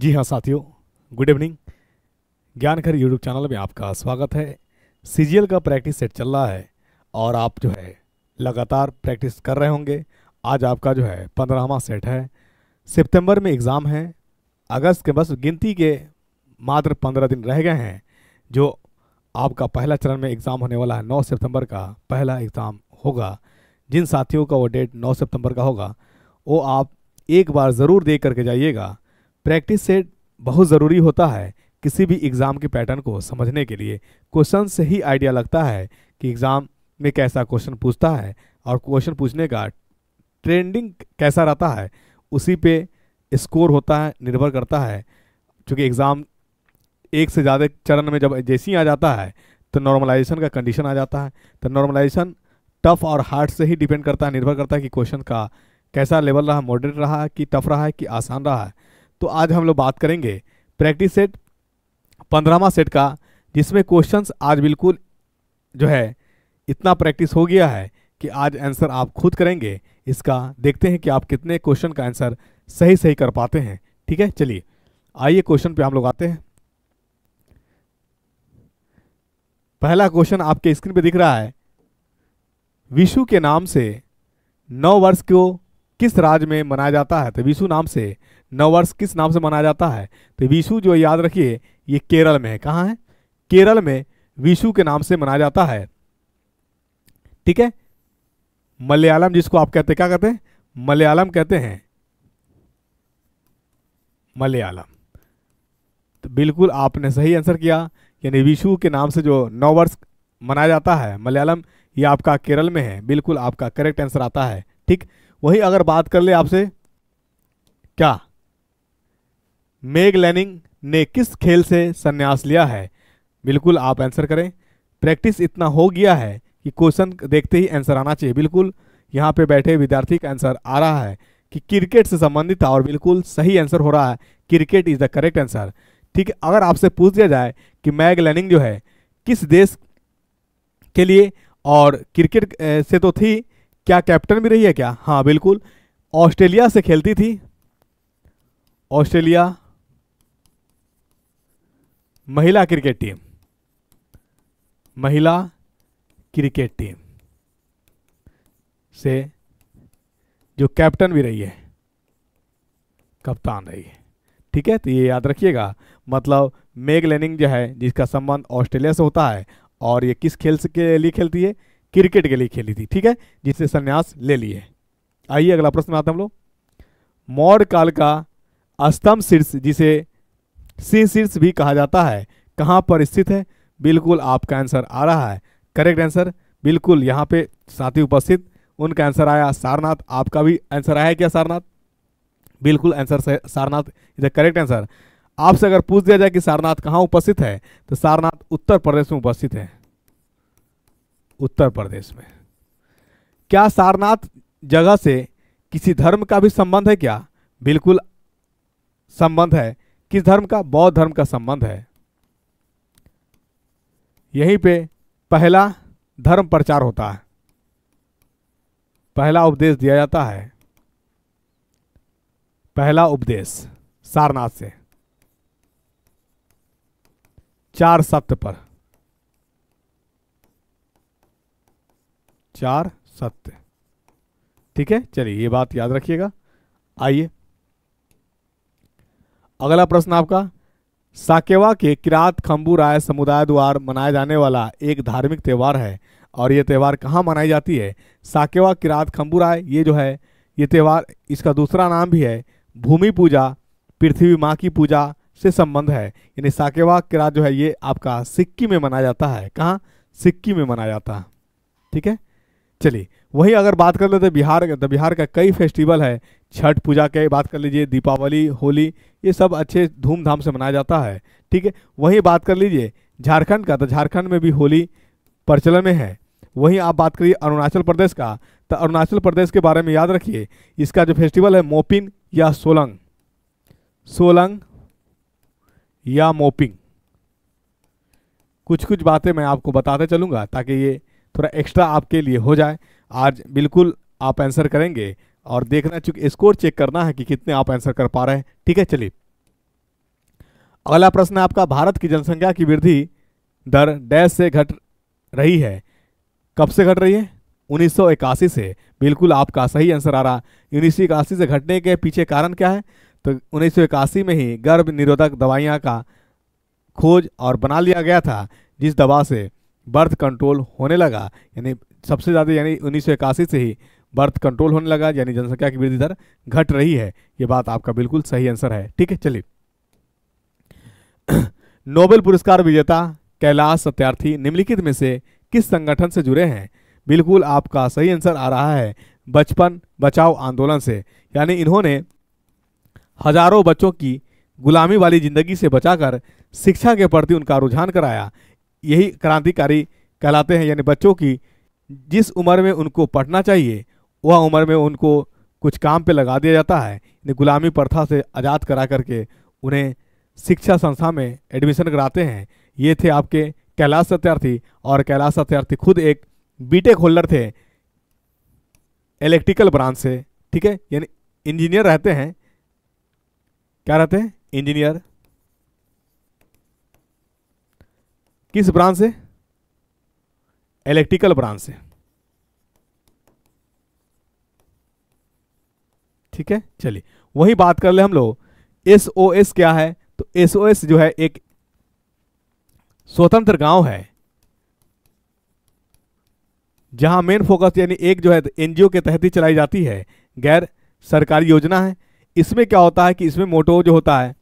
जी हाँ साथियों good evening ज्ञान घर यूट्यूब चैनल में आपका स्वागत है सी का प्रैक्टिस सेट चल रहा है और आप जो है लगातार प्रैक्टिस कर रहे होंगे आज आपका जो है पंद्रहवा सेट है सितंबर में एग्ज़ाम है अगस्त के बस गिनती के मात्र पंद्रह दिन रह गए हैं जो आपका पहला चरण में एग्ज़ाम होने वाला है नौ सितंबर का पहला एग्ज़ाम होगा जिन साथियों का वो डेट नौ सितंबर का होगा वो आप एक बार ज़रूर देख करके जाइएगा प्रैक्टिस से बहुत ज़रूरी होता है किसी भी एग्ज़ाम के पैटर्न को समझने के लिए क्वेश्चन से ही आइडिया लगता है कि एग्ज़ाम में कैसा क्वेश्चन पूछता है और क्वेश्चन पूछने का ट्रेंडिंग कैसा रहता है उसी पे स्कोर होता है निर्भर करता है क्योंकि एग्ज़ाम एक से ज़्यादा चरण में जब ही आ जाता है तो नॉर्मलाइजेशन का कंडीशन आ जाता है तो नॉर्मलाइजेशन टफ और हार्ड से ही डिपेंड करता है निर्भर करता है कि क्वेश्चन का कैसा लेवल रहा मॉडरेट रहा है कि टफ रहा है कि आसान रहा है तो आज हम लोग बात करेंगे प्रैक्टिस सेट पंद्रहवा सेट का जिसमें क्वेश्चंस आज बिल्कुल जो है इतना प्रैक्टिस हो गया है कि आज आंसर आप खुद करेंगे इसका देखते हैं कि आप कितने क्वेश्चन का आंसर सही सही कर पाते हैं ठीक है चलिए आइए क्वेश्चन पे हम लोग आते हैं पहला क्वेश्चन आपके स्क्रीन पे दिख रहा है विशु के नाम से नौ वर्ष को किस राज्य में मनाया जाता है तो विशु नाम से नववर्ष किस नाम से मनाया जाता है तो विशु जो याद रखिए ये केरल में है कहाँ है केरल में विशु के नाम से मनाया जाता है ठीक है मलयालम जिसको आप कहते क्या कहते हैं मलयालम कहते हैं मलयालम तो बिल्कुल आपने सही आंसर किया यानी विशु के नाम से जो नौ वर्ष मनाया जाता है मलयालम ये आपका केरल में है बिल्कुल आपका करेक्ट आंसर आता है ठीक वही अगर बात कर ले आपसे क्या मेग लैनिंग ने किस खेल से संन्यास लिया है बिल्कुल आप आंसर करें प्रैक्टिस इतना हो गया है कि क्वेश्चन देखते ही आंसर आना चाहिए बिल्कुल यहाँ पे बैठे विद्यार्थी का आंसर आ रहा है कि क्रिकेट से संबंधित और बिल्कुल सही आंसर हो रहा है cricket is the correct answer ठीक है अगर आपसे पूछ दिया जाए कि मैग लैनिंग जो है किस देश के लिए और क्रिकेट से तो थी क्या कैप्टन भी रही है क्या हाँ बिल्कुल ऑस्ट्रेलिया से खेलती थी ऑस्ट्रेलिया महिला क्रिकेट टीम महिला क्रिकेट टीम से जो कैप्टन भी रही है कप्तान रही है ठीक है तो ये याद रखिएगा मतलब मेग लेनिंग जो है जिसका संबंध ऑस्ट्रेलिया से होता है और ये किस खेल के लिए खेलती है क्रिकेट के लिए खेली थी ठीक है जिससे संन्यास ले लिए आइए अगला प्रश्न आते हम लोग मौर्य काल का अस्तम शीर्ष जिसे सी शीर्ष भी कहा जाता है कहाँ पर स्थित है बिल्कुल आपका आंसर आ रहा है करेक्ट आंसर बिल्कुल यहाँ पे साथी उपस्थित उनका आंसर आया सारनाथ आपका भी आंसर आया क्या सारनाथ बिल्कुल answer Sarnath is a correct answer आपसे अगर पूछ दिया जाए कि सारनाथ कहाँ उपस्थित है तो सारनाथ उत्तर प्रदेश में उपस्थित है उत्तर प्रदेश में क्या सारनाथ जगह से किसी धर्म का भी संबंध है क्या बिल्कुल संबंध है किस धर्म का बौद्ध धर्म का संबंध है यहीं पे पहला धर्म प्रचार होता है पहला उपदेश दिया जाता है पहला उपदेश सारनाथ से चार सप्त पर चार सत्य ठीक है चलिए ये बात याद रखिएगा आइए अगला प्रश्न आपका साकेवा के किरात खम्बू राय समुदाय द्वारा मनाया जाने वाला एक धार्मिक त्यौहार है और ये त्यौहार कहाँ मनाई जाती है साकेवा किरात खम्बू राय ये जो है ये त्यौहार इसका दूसरा नाम भी है भूमि पूजा पृथ्वी माँ की पूजा से संबंध है यानी साकेवा किरात जो है ये आपका सिक्की में मनाया जाता है कहाँ सिक्की में मनाया जाता है ठीक है चलिए वही अगर बात कर लेते बिहार तो बिहार का कई फेस्टिवल है छठ पूजा के बात कर लीजिए दीपावली होली ये सब अच्छे धूमधाम से मनाया जाता है ठीक है वहीं बात कर लीजिए झारखंड का तो झारखंड में भी होली प्रचलन में है वहीं आप बात करिए अरुणाचल प्रदेश का तो अरुणाचल प्रदेश के बारे में याद रखिए इसका जो फेस्टिवल है मोपिन या सोलंग सोलंग या मोपिंग कुछ कुछ बातें मैं आपको बताते चलूँगा ताकि ये थोड़ा एक्स्ट्रा आपके लिए हो जाए आज बिल्कुल आप आंसर करेंगे और देखना चूंकि स्कोर चेक करना है कि कितने आप आंसर कर पा रहे हैं ठीक है चलिए अगला प्रश्न आपका भारत की जनसंख्या की वृद्धि दर डैश से घट रही है कब से घट रही है उन्नीस से बिल्कुल आपका सही आंसर आ रहा उन्नीस से घटने के पीछे कारण क्या है तो उन्नीस में ही गर्भ निरोधक दवाइयाँ का खोज और बना लिया गया था जिस दवा से बर्थ कंट्रोल होने लगा यानी सबसे ज़्यादा यानी उन्नीस से ही बर्थ कंट्रोल होने लगा यानी जनसंख्या की वृद्धि दर घट रही है ये बात आपका बिल्कुल सही आंसर है ठीक है चलिए नोबेल पुरस्कार विजेता कैलाश सत्यार्थी निम्नलिखित में से किस संगठन से जुड़े हैं बिल्कुल आपका सही आंसर आ रहा है बचपन बचाओ आंदोलन से यानी इन्होंने हजारों बच्चों की गुलामी वाली जिंदगी से बचाकर शिक्षा के प्रति उनका रुझान कराया यही क्रांतिकारी कहलाते हैं यानी बच्चों की जिस उम्र में उनको पढ़ना चाहिए वह उम्र में उनको कुछ काम पे लगा दिया जाता है गुलामी प्रथा से आज़ाद करा करके उन्हें शिक्षा संस्था में एडमिशन कराते हैं ये थे आपके कैलाश सत्यार्थी और कैलाश सत्यार्थी खुद एक बीटेक होल्डर थे इलेक्ट्रिकल ब्रांच से ठीक है यानी इंजीनियर रहते हैं क्या रहते हैं इंजीनियर किस ब्रांच से इलेक्ट्रिकल ब्रांच से ठीक है चलिए वही बात कर ले हम लोग एस ओ एस क्या है तो एस ओ एस जो है एक स्वतंत्र गांव है जहां मेन फोकस यानी एक जो है एनजीओ के तहत ही चलाई जाती है गैर सरकारी योजना है इसमें क्या होता है कि इसमें मोटो जो होता है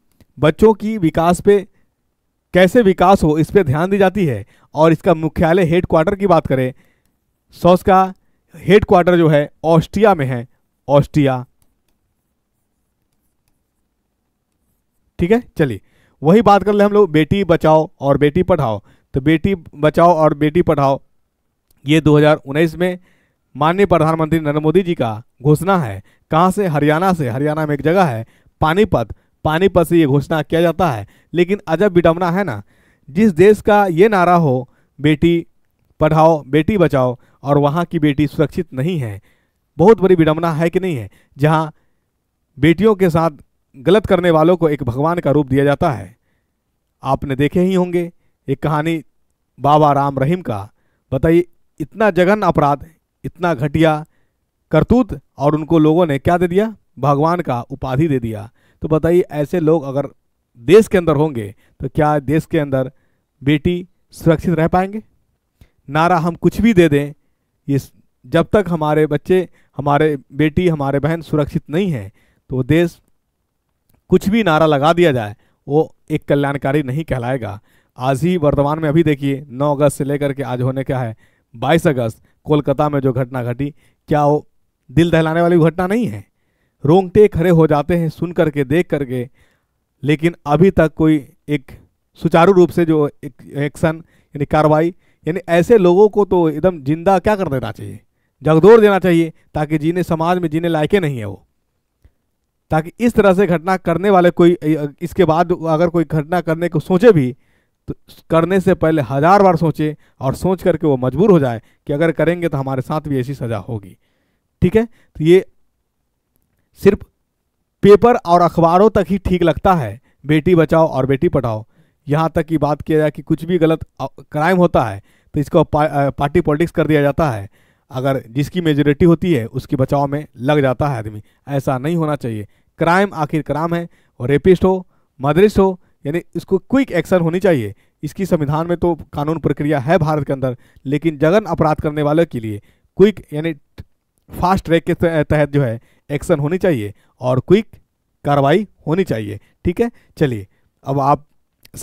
बच्चों की विकास पे कैसे विकास हो इस पर ध्यान दी जाती है और इसका मुख्यालय हेड क्वार्टर की बात करें सॉस का हेड क्वार्टर जो है ऑस्ट्रिया में है ऑस्ट्रिया ठीक है चलिए वही बात कर ले हम लोग बेटी बचाओ और बेटी पढ़ाओ तो बेटी बचाओ और बेटी पढ़ाओ ये 2019 में माननीय प्रधानमंत्री नरेंद्र मोदी जी का घोषणा है कहाँ से हरियाणा से हरियाणा में एक जगह है पानीपत पानीपत से ये घोषणा किया जाता है लेकिन अजब विडम्बना है ना जिस देश का ये नारा हो बेटी पढ़ाओ बेटी बचाओ और वहाँ की बेटी सुरक्षित नहीं है बहुत बड़ी विडम्बना है कि नहीं है जहाँ बेटियों के साथ गलत करने वालों को एक भगवान का रूप दिया जाता है आपने देखे ही होंगे एक कहानी बाबा राम रहीम का बताइए इतना जघन अपराध इतना घटिया करतूत और उनको लोगों ने क्या दे दिया भगवान का उपाधि दे दिया तो बताइए ऐसे लोग अगर देश के अंदर होंगे तो क्या देश के अंदर बेटी सुरक्षित रह पाएंगे नारा हम कुछ भी दे दें ये जब तक हमारे बच्चे हमारे बेटी हमारे बहन सुरक्षित नहीं हैं तो देश कुछ भी नारा लगा दिया जाए वो एक कल्याणकारी नहीं कहलाएगा आज ही वर्तमान में अभी देखिए 9 अगस्त से लेकर के आज होने क्या है 22 अगस्त कोलकाता में जो घटना घटी क्या वो दिल दहलाने वाली घटना नहीं है रोंगटे खड़े हो जाते हैं सुन करके देख करके लेकिन अभी तक कोई एक सुचारू रूप से जो एक एक्शन यानी कार्रवाई यानी ऐसे लोगों को तो एकदम जिंदा क्या कर देना चाहिए जगदोर देना चाहिए ताकि जीने समाज में जीने लायके नहीं है वो ताकि इस तरह से घटना करने वाले कोई इसके बाद अगर कोई घटना करने को सोचे भी तो करने से पहले हज़ार बार सोचे और सोच करके वो मजबूर हो जाए कि अगर करेंगे तो हमारे साथ भी ऐसी सज़ा होगी ठीक है तो ये सिर्फ पेपर और अखबारों तक ही ठीक लगता है बेटी बचाओ और बेटी पढ़ाओ यहाँ तक की बात किया जाए कि कुछ भी गलत क्राइम होता है तो इसको पा, पार्टी पॉलिटिक्स कर दिया जाता है अगर जिसकी मेजोरिटी होती है उसकी बचाव में लग जाता है आदमी ऐसा नहीं होना चाहिए क्राइम आखिर क्राइम है और रेपिस्ट हो मदरिस्ट हो यानी इसको क्विक एक्शन होनी चाहिए इसकी संविधान में तो कानून प्रक्रिया है भारत के अंदर लेकिन जगन अपराध करने वालों के लिए क्विक यानी फास्ट ट्रैक के तहत जो है एक्शन होनी चाहिए और क्विक कार्रवाई होनी चाहिए ठीक है चलिए अब आप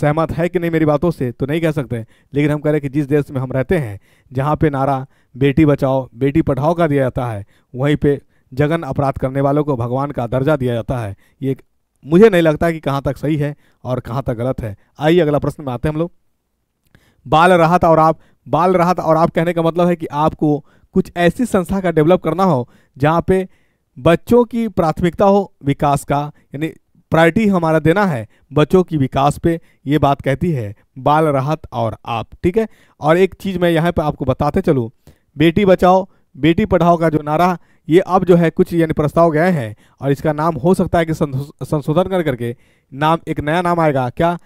सहमत है कि नहीं मेरी बातों से तो नहीं कह सकते लेकिन हम कह रहे हैं कि जिस देश में हम रहते हैं जहाँ पे नारा बेटी बचाओ बेटी पढ़ाओ का दिया जाता है वहीं पे जगन अपराध करने वालों को भगवान का दर्जा दिया जाता है ये मुझे नहीं लगता कि कहाँ तक सही है और कहाँ तक गलत है आइए अगला प्रश्न में आते हैं हम लोग बाल राहत और आप बाल राहत और आप कहने का मतलब है कि आपको कुछ ऐसी संस्था का डेवलप करना हो जहाँ पे बच्चों की प्राथमिकता हो विकास का यानी प्रायोरिटी हमारा देना है बच्चों की विकास पे ये बात कहती है बाल राहत और आप ठीक है और एक चीज़ मैं यहाँ पर आपको बताते चलूँ बेटी बचाओ बेटी पढ़ाओ का जो नारा ये अब जो है कुछ यानी प्रस्ताव गए हैं और इसका नाम हो सकता है कि संशोधन कर करके नाम एक नया नाम आएगा क्या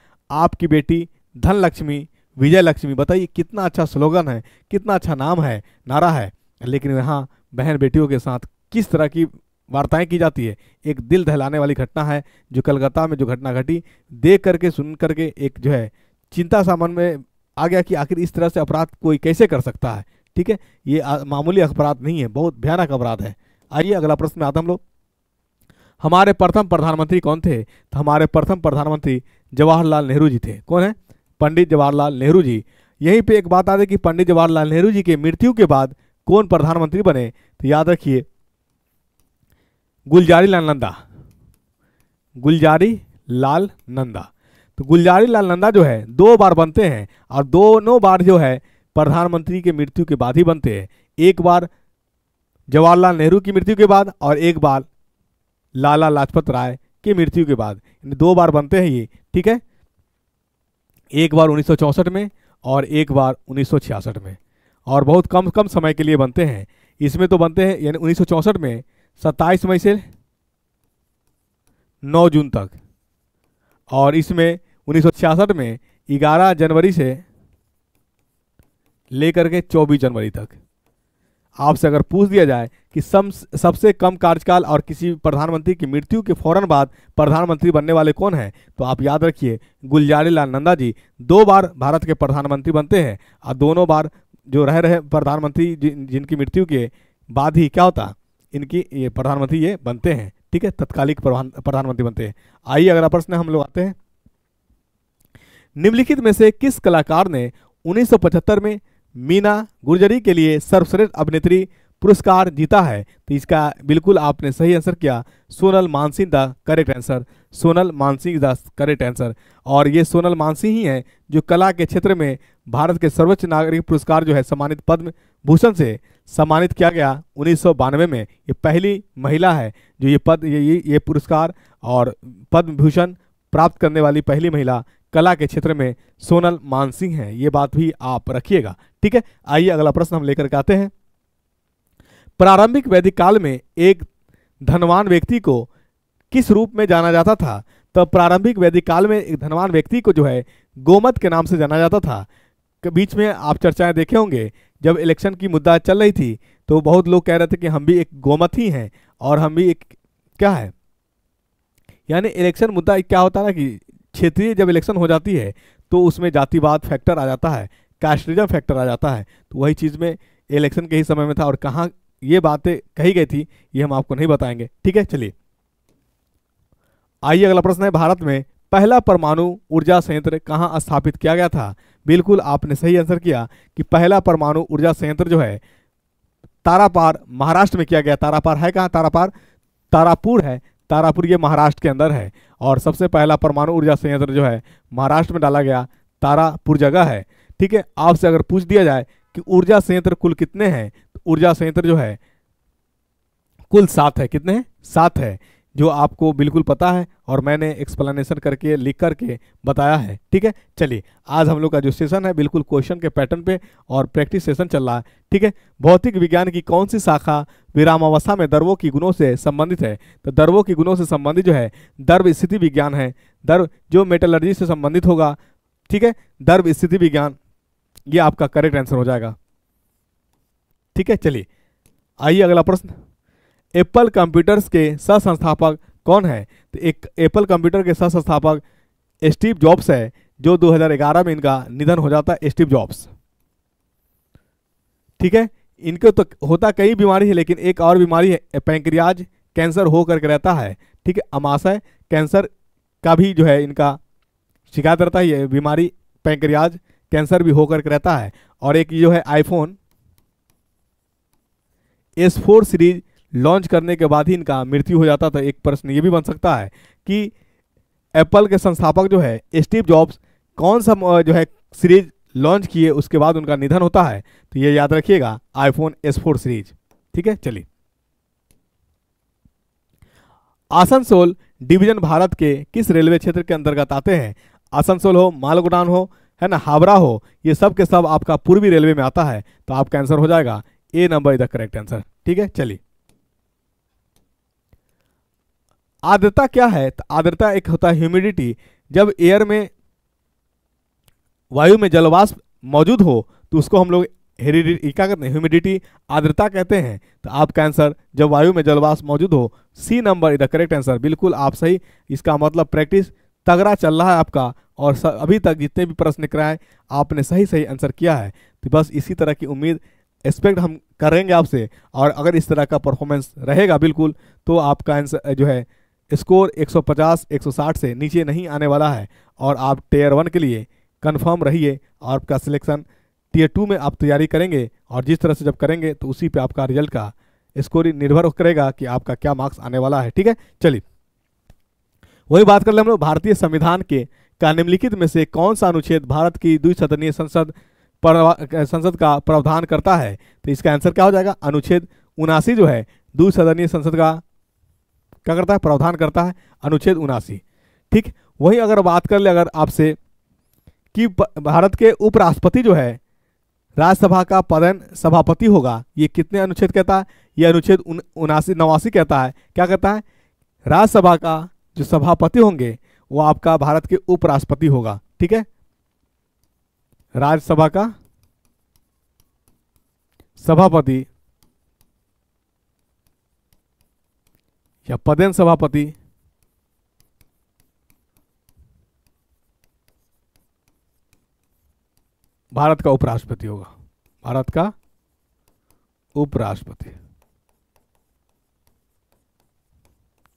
आपकी बेटी धनलक्ष्मी विजय लक्ष्मी बताइए कितना अच्छा स्लोगन है कितना अच्छा नाम है नारा है लेकिन यहाँ बहन बेटियों के साथ किस तरह की वार्ताएं की जाती है एक दिल दहलाने वाली घटना है जो कलकत्ता में जो घटना घटी देख करके सुन करके एक जो है चिंता सा मन में आ गया कि आखिर इस तरह से अपराध कोई कैसे कर सकता है ठीक है ये मामूली अपराध नहीं है बहुत भयानक अपराध है आइए अगला प्रश्न में आते हम लोग हमारे प्रथम प्रधानमंत्री कौन थे तो हमारे प्रथम प्रधानमंत्री जवाहरलाल नेहरू जी थे कौन है पंडित जवाहरलाल नेहरू जी यहीं पे एक बात आ रही कि पंडित जवाहरलाल नेहरू जी के मृत्यु के बाद कौन प्रधानमंत्री बने तो याद रखिए गुलजारी लाल नंदा गुलजारी लाल नंदा तो गुलजारी लाल नंदा जो है दो बार बनते हैं और दोनों बार जो है प्रधानमंत्री के मृत्यु के बाद ही बनते हैं एक बार जवाहरलाल नेहरू की मृत्यु के बाद और एक बार लाला लाजपत राय की मृत्यु के बाद दो बार बनते हैं ये ठीक है एक बार उन्नीस में और एक बार उन्नीस में और बहुत कम कम समय के लिए बनते हैं इसमें तो बनते हैं यानी उन्नीस में सत्ताईस मई से 9 जून तक और इसमें उन्नीस में 11 जनवरी से लेकर के 24 जनवरी तक आपसे अगर पूछ दिया जाए कि सम सबसे कम कार्यकाल और किसी प्रधानमंत्री की मृत्यु के फौरन बाद प्रधानमंत्री बनने वाले कौन हैं तो आप याद रखिए गुलजारी लाल नंदा जी दो बार भारत के प्रधानमंत्री बनते हैं और दोनों बार जो रह रहे प्रधानमंत्री जिन, जिनकी मृत्यु के बाद ही क्या होता इनकी ये प्रधानमंत्री ये बनते हैं ठीक है तत्कालिक प्रधानमंत्री बनते हैं आइए अगला प्रश्न हम लोग आते हैं निम्नलिखित में से किस कलाकार ने उन्नीस में मीना गुर्जरी के लिए सर्वश्रेष्ठ अभिनेत्री पुरस्कार जीता है तो इसका बिल्कुल आपने सही आंसर किया Sonal Mansingh the correct answer Sonal Mansingh the correct answer और ये सोनल मानसिंह ही हैं जो कला के क्षेत्र में भारत के सर्वोच्च नागरिक पुरस्कार जो है सम्मानित पद्म भूषण से सम्मानित किया गया उन्नीस में ये पहली महिला है जो ये पद ये ये पुरस्कार और पद्म भूषण प्राप्त करने वाली पहली महिला कला के क्षेत्र में सोनल मानसिंह हैं ये बात भी आप रखिएगा ठीक है आइए अगला प्रश्न हम लेकर के आते हैं प्रारंभिक वैदिक काल में एक धनवान व्यक्ति को किस रूप में जाना जाता था तो प्रारंभिक वैदिक काल में एक धनवान व्यक्ति को जो है गोमत के नाम से जाना जाता था बीच में आप चर्चाएं देखे होंगे जब इलेक्शन की मुद्दा चल रही थी तो बहुत लोग कह रहे थे कि हम भी एक गोमत ही हैं और हम भी एक क्या है यानी इलेक्शन मुद्दा क्या होता है ना कि क्षेत्रीय जब इलेक्शन हो जाती है तो उसमें जातिवाद फैक्टर आ जाता है कास्टरिज्म फैक्टर आ जाता है तो वही चीज़ में इलेक्शन के ही समय में था और कहाँ ये बातें कही गई थी ये हम आपको नहीं बताएंगे ठीक है चलिए आइए अगला प्रश्न है भारत में पहला परमाणु ऊर्जा संयंत्र कहाँ स्थापित किया गया था बिल्कुल आपने सही आंसर किया कि पहला परमाणु ऊर्जा संयंत्र जो है तारापार महाराष्ट्र में किया गया तारापार है कहाँ तारापार तारापुर है तारापुर ये महाराष्ट्र के अंदर है और सबसे पहला परमाणु ऊर्जा संयंत्र जो है महाराष्ट्र में डाला गया तारापुर जगह है ठीक है आपसे अगर पूछ दिया जाए कि ऊर्जा संयंत्र कुल कितने हैं तो ऊर्जा संयंत्र जो है कुल सात है कितने हैं सात है जो आपको बिल्कुल पता है और मैंने एक्सप्लेनेशन करके लिख करके बताया है ठीक है चलिए आज हम लोग का जो सेशन है बिल्कुल क्वेश्चन के पैटर्न पे और प्रैक्टिस सेशन चल रहा है ठीक है भौतिक विज्ञान की कौन सी शाखा विरामावस्था में दर्वों की गुणों से संबंधित है तो दर्वों की गुणों से संबंधित जो है दर्व स्थिति विज्ञान है दर्व जो मेटलर्जी से संबंधित होगा ठीक है दर्व स्थिति विज्ञान ये आपका करेक्ट आंसर हो जाएगा ठीक है चलिए आइए अगला प्रश्न एप्पल कंप्यूटर्स के सह संस्थापक कौन है तो एक एप्पल कंप्यूटर के सह संस्थापक स्टीव जॉब्स है जो 2011 में इनका निधन हो जाता है स्टीव जॉब्स ठीक है इनको तो होता कई बीमारी है लेकिन एक और बीमारी है पैंक्रियाज कैंसर हो करके रहता है ठीक है अमाशय कैंसर का भी जो है इनका शिकायत रहता है ये बीमारी पैंक्रियाज कैंसर भी होकर के रहता है और एक जो है iPhone S four series launch करने के बाद ही इनका मृत्यु हो जाता था एक प्रश्न ये भी बन सकता है कि एप्पल के संस्थापक जो है स्टीव जॉब्स कौन सा जो है सीरीज लॉन्च किए उसके बाद उनका निधन होता है तो ये याद रखिएगा आईफोन एस फोर सीरीज ठीक है चलिए आसनसोल डिवीजन भारत के किस रेलवे क्षेत्र के अंतर्गत आते हैं आसनसोल हो मालगोडान हो है ना हावड़ा हो ये सब के सब आपका पूर्वी रेलवे में आता है तो आपका आंसर हो जाएगा A number is the correct answer ठीक है चलिए आर्द्रता क्या है तो आर्द्रता एक होता है ह्यूमिडिटी जब एयर में वायु में जलवाष्प मौजूद हो तो उसको हम लोग हेरिडिटी क्या कहते हैं ह्यूमिडिटी आर्द्रता कहते हैं तो आपका आंसर जब वायु में जलवाष्प मौजूद हो C number is the correct answer बिल्कुल आप सही इसका मतलब प्रैक्टिस तगड़ा चल रहा है आपका और स, अभी तक जितने भी प्रश्न निकला है आपने सही सही आंसर किया है तो बस इसी तरह की उम्मीद एक्सपेक्ट हम करेंगे आपसे और अगर इस तरह का परफॉर्मेंस रहेगा बिल्कुल तो आपका आंसर जो है स्कोर 150 160 से नीचे नहीं आने वाला है और आप टेयर वन के लिए कन्फर्म रहिए और आपका सिलेक्शन टीयर टू में आप तैयारी करेंगे और जिस तरह से जब करेंगे तो उसी पे आपका रिजल्ट का स्कोर निर्भर करेगा कि आपका क्या मार्क्स आने वाला है ठीक है चलिए वही बात कर ले हम लोग भारतीय संविधान के का निम्नलिखित में से कौन सा अनुच्छेद भारत की द्विसदनीय संसद संसद का प्रावधान करता है तो इसका आंसर क्या हो जाएगा अनुच्छेद उनासी जो है द्विसदनीय संसद का क्या करता है प्रावधान करता है अनुच्छेद उनासी ठीक वही अगर बात कर ले अगर आपसे कि भारत के उपराष्ट्रपति जो है राज्यसभा का पदन सभापति होगा ये कितने अनुच्छेद कहता है ये अनुच्छेद उनासी नवासी कहता है क्या कहता है राज्यसभा का जो सभापति होंगे वो आपका भारत के उपराष्ट्रपति होगा ठीक है राज्यसभा का सभापति या पदेन सभापति भारत का उपराष्ट्रपति होगा भारत का उपराष्ट्रपति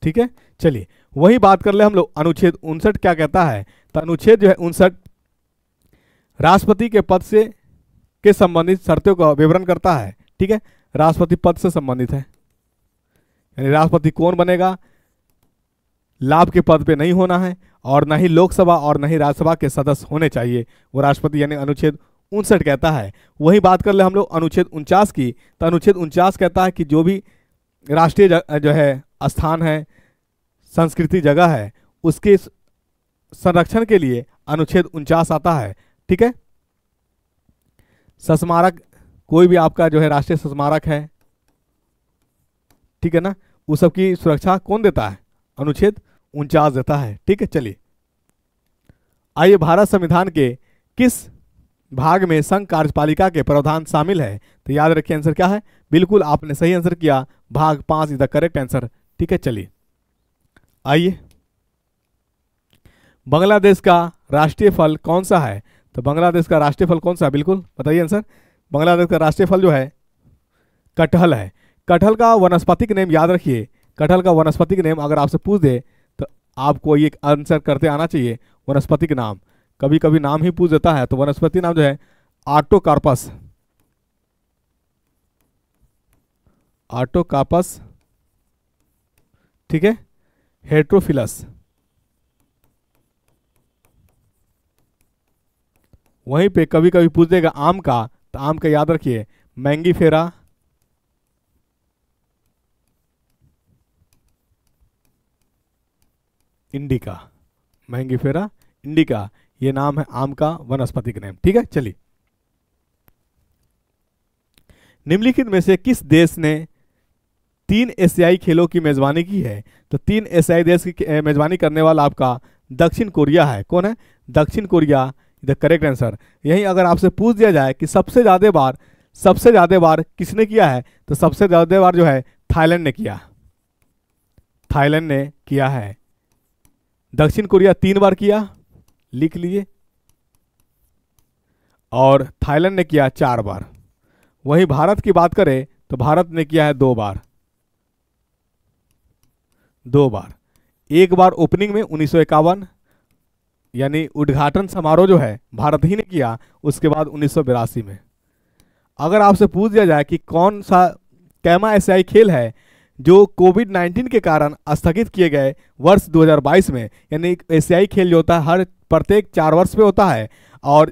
ठीक है चलिए वही बात कर ले हम लोग अनुच्छेद उनसठ क्या कहता है तो अनुच्छेद जो है उनसठ राष्ट्रपति के पद से के संबंधित शर्तों का विवरण करता है ठीक है राष्ट्रपति पद से संबंधित है यानी राष्ट्रपति कौन बनेगा लाभ के पद पे नहीं होना है और ना ही लोकसभा और ना ही राज्यसभा के सदस्य होने चाहिए वो राष्ट्रपति यानी अनुच्छेद उनसठ कहता है वही बात कर ले हम लोग अनुच्छेद उनचास की तो अनुच्छेद उनचास कहता है कि जो भी राष्ट्रीय जो है स्थान है संस्कृति जगह है उसके संरक्षण के लिए अनुच्छेद उनचास आता है ठीक है सस्मारक कोई भी आपका जो है राष्ट्रीय सस्मारक है ठीक है ना उस सब की सुरक्षा कौन देता है अनुच्छेद उनचास देता है ठीक है चलिए आइए भारत संविधान के किस भाग में संघ कार्यपालिका के प्रावधान शामिल है तो याद रखिए आंसर क्या है बिल्कुल आपने सही आंसर किया भाग पांच इज द करेक्ट आंसर ठीक है चलिए आइए बांग्लादेश का राष्ट्रीय फल कौन सा है तो बांग्लादेश का राष्ट्रीय फल कौन सा है बिल्कुल बताइए आंसर बांग्लादेश का राष्ट्रीय फल जो है कटहल है कटहल का वनस्पतिक नेम याद रखिए कटहल का वनस्पतिक नेम अगर आपसे पूछ दे तो आपको ये आंसर करते आना चाहिए वनस्पतिक नाम कभी कभी नाम ही पूछ देता है तो वनस्पति नाम जो है आटोकार्पस आटोकार्पस ठीक है हेट्रोफिलस वहीं पे कभी कभी पूछ देगा आम का तो आम का याद रखिए मैंगी फेरा इंडिका महंगी फेरा इंडिका ये नाम है आम का वनस्पति का नेम ठीक है चलिए निम्नलिखित में से किस देश ने तीन एशियाई खेलों की मेजबानी की है तो तीन एशियाई देश की मेजबानी करने वाला आपका दक्षिण कोरिया है कौन है दक्षिण कोरिया द करेक्ट आंसर यही अगर आपसे पूछ दिया जाए कि सबसे ज़्यादा बार सबसे ज़्यादा बार किसने किया है तो सबसे ज़्यादा बार जो है थाईलैंड ने किया थाईलैंड ने किया है दक्षिण कोरिया तीन बार किया लिख लिए और थाईलैंड ने किया चार बार वहीं भारत की बात करें तो भारत ने किया है दो बार दो बार एक बार ओपनिंग में उन्नीस यानी उद्घाटन समारोह जो है भारत ही ने किया उसके बाद उन्नीस में अगर आपसे पूछ दिया जाए कि कौन सा कैमा एशियाई खेल है जो कोविड 19 के कारण स्थगित किए गए वर्ष 2022 में यानी एशियाई खेल जो होता है हर प्रत्येक चार वर्ष पे होता है और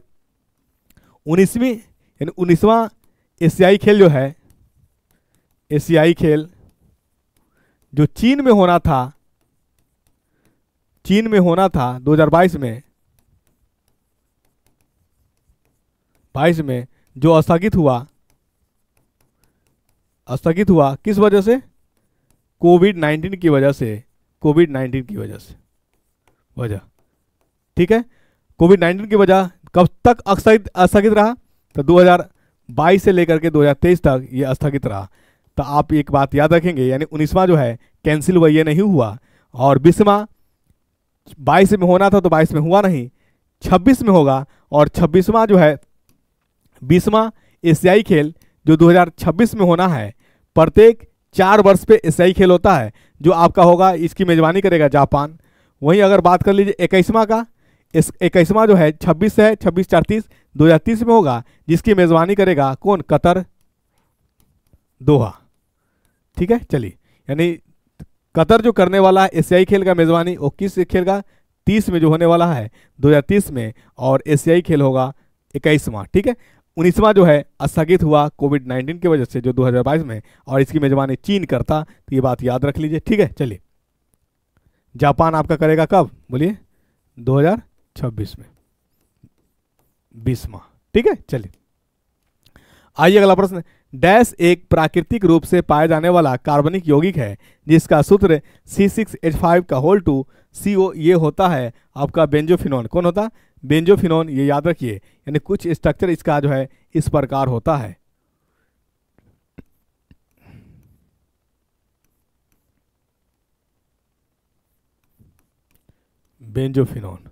उन्नीसवीं यानी उन्नीसवा एशियाई खेल जो है एशियाई खेल जो चीन में होना था चीन में होना था 2022 में 22 में जो स्थगित हुआ स्थगित हुआ किस वजह से कोविड नाइन्टीन की वजह से कोविड नाइन्टीन की वजह से वजह ठीक है कोविड नाइन्टीन की वजह कब तक स्थगित स्थगित रहा तो 2022 से लेकर के 2023 तक ये स्थगित रहा तो आप एक बात याद रखेंगे यानी उन्नीसवा जो है कैंसिल हुआ ये नहीं हुआ और बीसवा बाईस में होना था तो बाईस में हुआ नहीं छब्बीस में होगा और छब्बीसवा जो है बीसवा एशियाई खेल जो 2026 में होना है प्रत्येक चार वर्ष पे एशियाई खेल होता है जो आपका होगा इसकी मेज़बानी करेगा जापान वहीं अगर बात कर लीजिए इक्कीसवा का इक्कीसवा जो है छब्बीस है छब्बीस चार तीस दो हज़ार तीस में होगा जिसकी मेज़बानी करेगा कौन कतर दोहा ठीक है चलिए यानी कतर जो करने वाला है एशियाई खेल का मेज़बानी वो किस खेल का तीस में जो होने वाला है तीस में और एशियाई खेल होगा इक्कीसवा ठीक है उन्नीसवां जो है स्थगित हुआ कोविड नाइन्टीन की वजह से जो 2022 में और इसकी मेजबानी चीन करता तो ये बात याद रख लीजिए ठीक है चलिए जापान आपका करेगा कब बोलिए 2026 में बीसवा ठीक है चलिए आइए अगला प्रश्न डैश एक प्राकृतिक रूप से पाया जाने वाला कार्बनिक यौगिक है जिसका सूत्र सी सिक्स एच फाइव का होल टू सी ये होता है आपका बेंजोफिन कौन होता बेंजोफिनोन ये याद रखिए यानी कुछ स्ट्रक्चर इसका जो है इस प्रकार होता है बेंजोफिनोन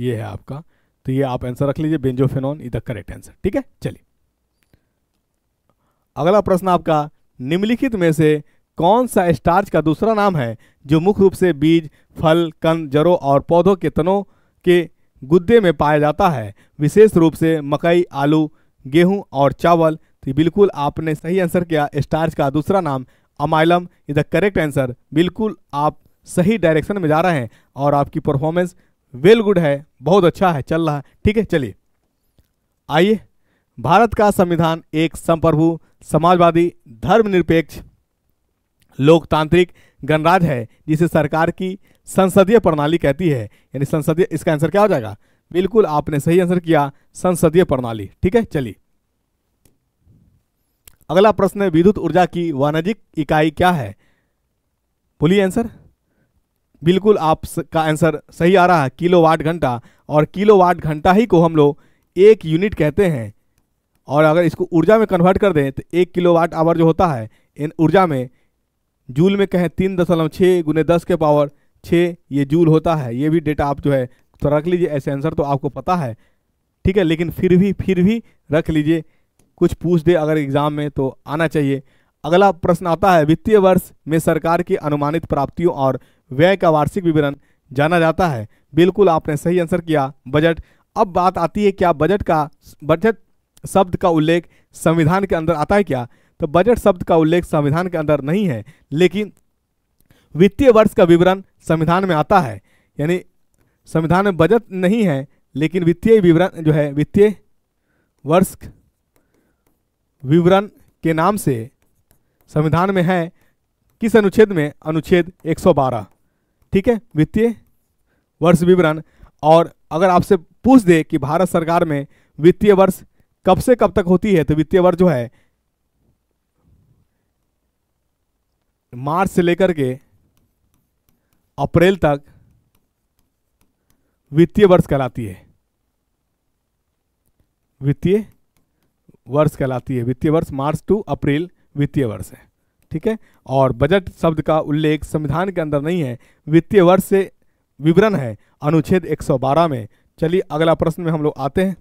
ये है आपका तो ये आप आंसर रख लीजिए benzophenone is the correct answer ठीक है चलिए अगला प्रश्न आपका निम्नलिखित में से कौन सा स्टार्च का दूसरा नाम है जो मुख्य रूप से बीज फल कन जरो और पौधों के तनों के गुद्दे में पाया जाता है विशेष रूप से मकई आलू गेहूं और चावल तो बिल्कुल आपने सही आंसर किया स्टार्च का दूसरा नाम amylum is the correct answer बिल्कुल आप सही डायरेक्शन में जा रहे हैं और आपकी परफॉर्मेंस वेल गुड है बहुत अच्छा है चल रहा है ठीक है चलिए आइए भारत का संविधान एक संप्रभु समाजवादी धर्मनिरपेक्ष लोकतांत्रिक गणराज्य है जिसे सरकार की संसदीय प्रणाली कहती है यानी संसदीय इसका आंसर क्या हो जाएगा बिल्कुल आपने सही आंसर किया संसदीय प्रणाली ठीक है चलिए अगला प्रश्न है विद्युत ऊर्जा की वाणिज्यिक इकाई क्या है बोलिए आंसर बिल्कुल आपका आंसर सही आ रहा है किलोवाट घंटा और किलोवाट घंटा ही को हम लोग एक यूनिट कहते हैं और अगर इसको ऊर्जा में कन्वर्ट कर दें तो एक किलोवाट आवर जो होता है इन ऊर्जा में जूल में कहें तीन दशमलव छः गुने दस के पावर छः ये जूल होता है ये भी डेटा आप जो है तो रख लीजिए ऐसे आंसर तो आपको पता है ठीक है लेकिन फिर भी फिर भी रख लीजिए कुछ पूछ दे अगर एग्ज़ाम में तो आना चाहिए अगला प्रश्न आता है वित्तीय वर्ष में सरकार की अनुमानित प्राप्तियों और व्यय का वार्षिक विवरण जाना जाता है बिल्कुल आपने सही आंसर किया बजट अब बात आती है क्या बजट का बजट शब्द का उल्लेख संविधान के अंदर आता है क्या तो बजट शब्द का उल्लेख संविधान के अंदर नहीं है लेकिन वित्तीय वर्ष का विवरण संविधान में आता है यानी संविधान में बजट नहीं है लेकिन वित्तीय विवरण जो है वित्तीय वर्ष विवरण के नाम से संविधान में है किस अनुच्छेद में अनुच्छेद 112 ठीक है वित्तीय वर्ष विवरण और अगर आपसे पूछ दे कि भारत सरकार में वित्तीय वर्ष कब से कब तक होती है तो वित्तीय वर्ष जो है मार्च से लेकर के अप्रैल तक वित्तीय वर्ष कहलाती है वित्तीय वर्ष कहलाती है वित्तीय वर्ष मार्च टू अप्रैल वित्तीय वर्ष है ठीक है और बजट शब्द का उल्लेख संविधान के अंदर नहीं है वित्तीय वर्ष से विवरण है अनुच्छेद 112 में चलिए अगला प्रश्न में हम लोग आते हैं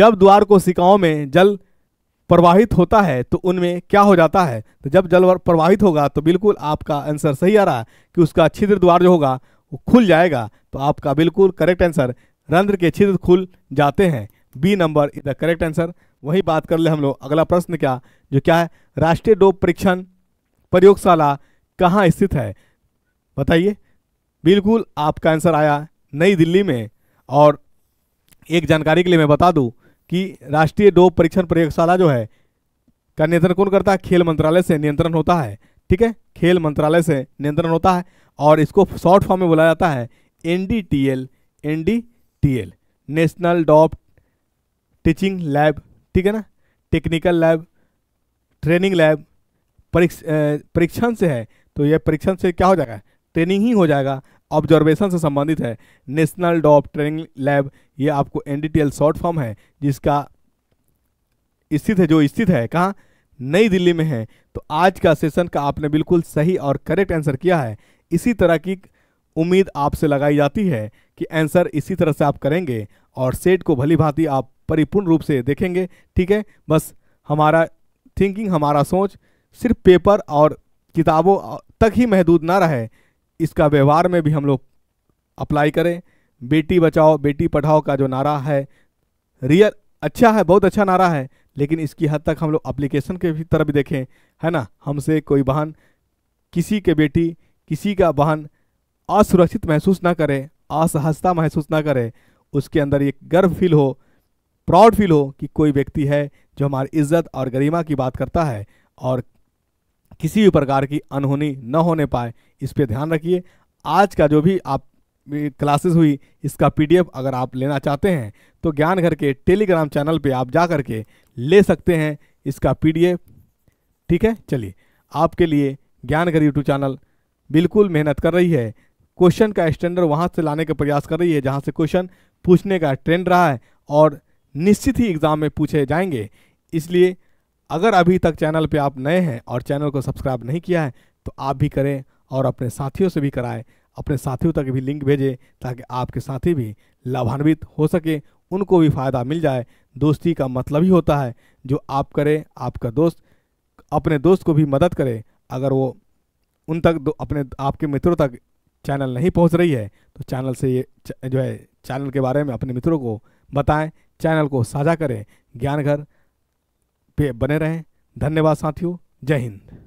जब द्वार को सिकाओं में जल प्रवाहित होता है तो उनमें क्या हो जाता है तो जब जल प्रवाहित होगा तो बिल्कुल आपका आंसर सही आ रहा है कि उसका छिद्र द्वार जो होगा वो खुल जाएगा तो आपका बिल्कुल करेक्ट आंसर रंध्र के छिद्र खुल जाते हैं B number is the correct answer वही बात कर ले हम लोग अगला प्रश्न क्या जो क्या है राष्ट्रीय डोप परीक्षण प्रयोगशाला कहाँ स्थित है बताइए बिल्कुल आपका आंसर आया नई दिल्ली में और एक जानकारी के लिए मैं बता दूँ कि राष्ट्रीय डोप परीक्षण प्रयोगशाला जो है का नियंत्रण कौन करता है खेल मंत्रालय से नियंत्रण होता है ठीक है खेल मंत्रालय से नियंत्रण होता है और इसको शॉर्ट फॉर्म में बोला जाता है N D T L N D T L national dope teaching lab ठीक है ना टेक्निकल लैब ट्रेनिंग लैब परीक्षण से है तो यह परीक्षण से क्या हो जाएगा ट्रेनिंग ही हो जाएगा ऑब्जर्वेशन से संबंधित है नेशनल डॉप ट्रेनिंग लैब ये आपको एन डी शॉर्ट फॉर्म है जिसका स्थित है जो स्थित है कहाँ नई दिल्ली में है तो आज का सेशन का आपने बिल्कुल सही और करेक्ट आंसर किया है इसी तरह की उम्मीद आपसे लगाई जाती है कि आंसर इसी तरह से आप करेंगे और सेट को भली भांति आप परिपूर्ण रूप से देखेंगे ठीक है बस हमारा थिंकिंग हमारा सोच सिर्फ पेपर और किताबों तक ही महदूद ना रहे इसका व्यवहार में भी हम लोग अप्लाई करें बेटी बचाओ बेटी पढ़ाओ का जो नारा है रियल अच्छा है बहुत अच्छा नारा है लेकिन इसकी हद तक हम लोग अप्लीकेशन के भी तरफ भी देखें है ना हमसे कोई बहन किसी के बेटी किसी का बहन असुरक्षित महसूस ना करे असहजता महसूस ना करे उसके अंदर एक गर्व फील हो प्राउड फील हो कि कोई व्यक्ति है जो हमारी इज्जत और गरिमा की बात करता है और किसी भी प्रकार की अनहोनी न होने पाए इस पर ध्यान रखिए आज का जो भी आप क्लासेस हुई इसका पीडीएफ अगर आप लेना चाहते हैं तो ज्ञान घर के टेलीग्राम चैनल पे आप जा करके ले सकते हैं इसका पीडीएफ ठीक है चलिए आपके लिए ज्ञान घर यूट्यूब चैनल बिल्कुल मेहनत कर रही है क्वेश्चन का स्टैंडर्ड वहाँ से लाने का प्रयास कर रही है जहाँ से क्वेश्चन पूछने का ट्रेंड रहा है और निश्चित ही एग्ज़ाम में पूछे जाएंगे इसलिए अगर अभी तक चैनल पे आप नए हैं और चैनल को सब्सक्राइब नहीं किया है तो आप भी करें और अपने साथियों से भी कराएं अपने साथियों तक भी लिंक भेजें ताकि आपके साथी भी लाभान्वित हो सके उनको भी फ़ायदा मिल जाए दोस्ती का मतलब ही होता है जो आप करें आपका दोस्त अपने दोस्त को भी मदद करें अगर वो उन तक अपने आपके मित्रों तक चैनल नहीं पहुँच रही है तो चैनल से ये जो है चैनल के बारे में अपने मित्रों को बताएँ चैनल को साझा करें ज्ञान घर पे बने रहें धन्यवाद साथियों जय हिंद